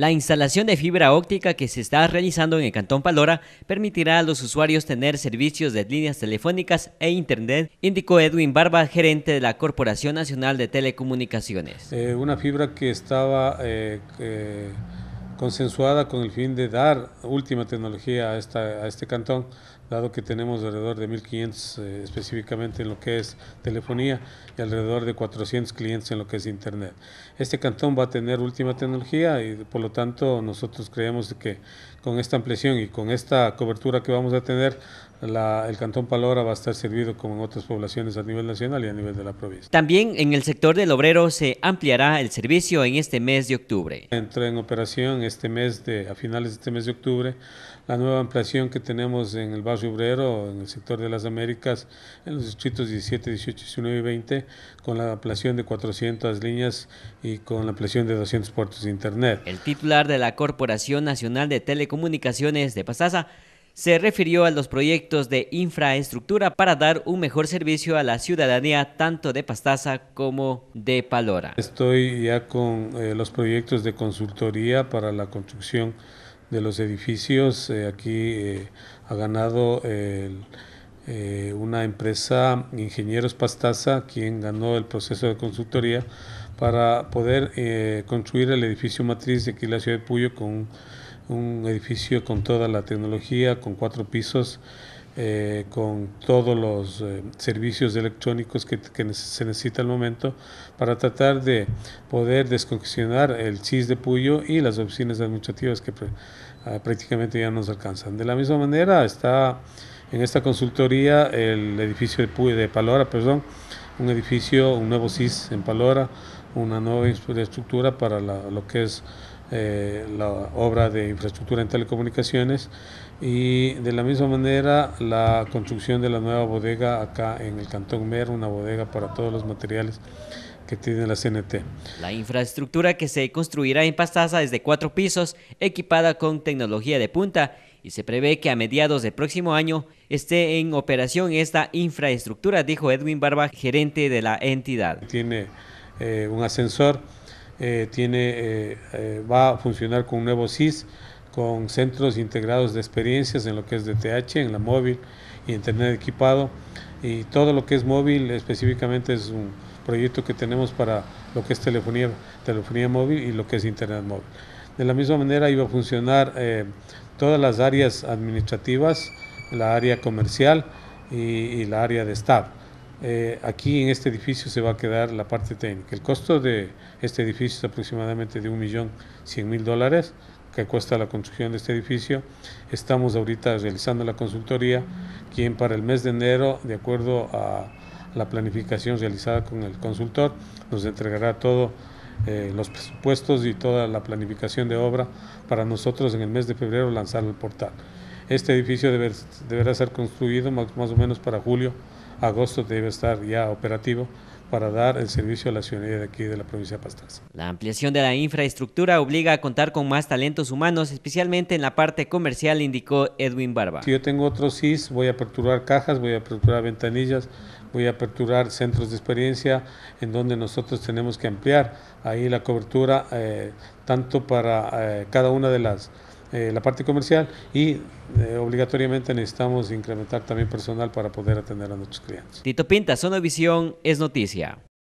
La instalación de fibra óptica que se está realizando en el Cantón Palora permitirá a los usuarios tener servicios de líneas telefónicas e Internet, indicó Edwin Barba, gerente de la Corporación Nacional de Telecomunicaciones. Eh, una fibra que estaba eh, eh, consensuada con el fin de dar última tecnología a, esta, a este cantón, dado que tenemos alrededor de 1.500 eh, específicamente en lo que es telefonía y alrededor de 400 clientes en lo que es Internet. Este cantón va a tener última tecnología y por lo tanto nosotros creemos que con esta ampliación y con esta cobertura que vamos a tener el Cantón Palora va a estar servido como en otras poblaciones a nivel nacional y a nivel de la provincia. También en el sector del obrero se ampliará el servicio en este mes de octubre. Entra en operación este mes de, a finales de este mes de octubre la nueva ampliación que tenemos en el barrio obrero, en el sector de las Américas, en los distritos 17, 18, 19 y 20, con la ampliación de 400 líneas y con la ampliación de 200 puertos de Internet. El titular de la Corporación Nacional de Telecomunicaciones de Pastaza se refirió a los proyectos de infraestructura para dar un mejor servicio a la ciudadanía tanto de Pastaza como de Palora. Estoy ya con eh, los proyectos de consultoría para la construcción de los edificios. Eh, aquí eh, ha ganado una empresa, Ingenieros Pastaza, quien ganó el proceso de consultoría para poder construir el edificio matriz de aquí la ciudad de Puyo con un edificio con toda la tecnología, con cuatro pisos, eh, con todos los eh, servicios electrónicos que, se necesita al momento para tratar de poder descongestionar el CIS de Puyo y las opciones administrativas que ah, prácticamente ya nos alcanzan. De la misma manera está en esta consultoría el edificio de, Puyo, de Palora, perdón, un edificio, un nuevo CIS en Palora, una nueva infraestructura para lo que es eh, la obra de infraestructura en telecomunicaciones y de la misma manera la construcción de la nueva bodega acá en el Cantón Mer, una bodega para todos los materiales que tiene la CNT. La infraestructura que se construirá en Pastaza es de cuatro pisos, equipada con tecnología de punta, y se prevé que a mediados del próximo año esté en operación esta infraestructura, dijo Edwin Barba, gerente de la entidad. Tiene eh, un ascensor, eh, tiene, eh, va a funcionar con un nuevo SIS, con centros integrados de experiencias en lo que es DTH, en la móvil y internet equipado. Y todo lo que es móvil específicamente es un proyecto que tenemos para lo que es telefonía, telefonía móvil y lo que es internet móvil. De la misma manera iba a funcionar todas las áreas administrativas, la área comercial y la área de staff. Eh, aquí en este edificio se va a quedar la parte técnica. El costo de este edificio es aproximadamente de 1.100.000 dólares que cuesta la construcción de este edificio. Estamos ahorita realizando la consultoría, quien para el mes de enero, de acuerdo a la planificación realizada con el consultor, nos entregará todo eh, los presupuestos y toda la planificación de obra para nosotros en el mes de febrero lanzar el portal. Este edificio deberá ser construido más o menos para julio agosto debe estar ya operativo para dar el servicio a la ciudadanía de aquí de la provincia de Pastaza. La ampliación de la infraestructura obliga a contar con más talentos humanos, especialmente en la parte comercial, indicó Edwin Barba. Si yo tengo otro sis, voy a aperturar cajas, voy a aperturar ventanillas, voy a aperturar centros de experiencia en donde nosotros tenemos que ampliar ahí la cobertura eh, tanto para eh, cada una de las eh, la parte comercial y eh, obligatoriamente necesitamos incrementar también personal para poder atender a nuestros clientes. Tito Pinta, Zona Visión es noticia.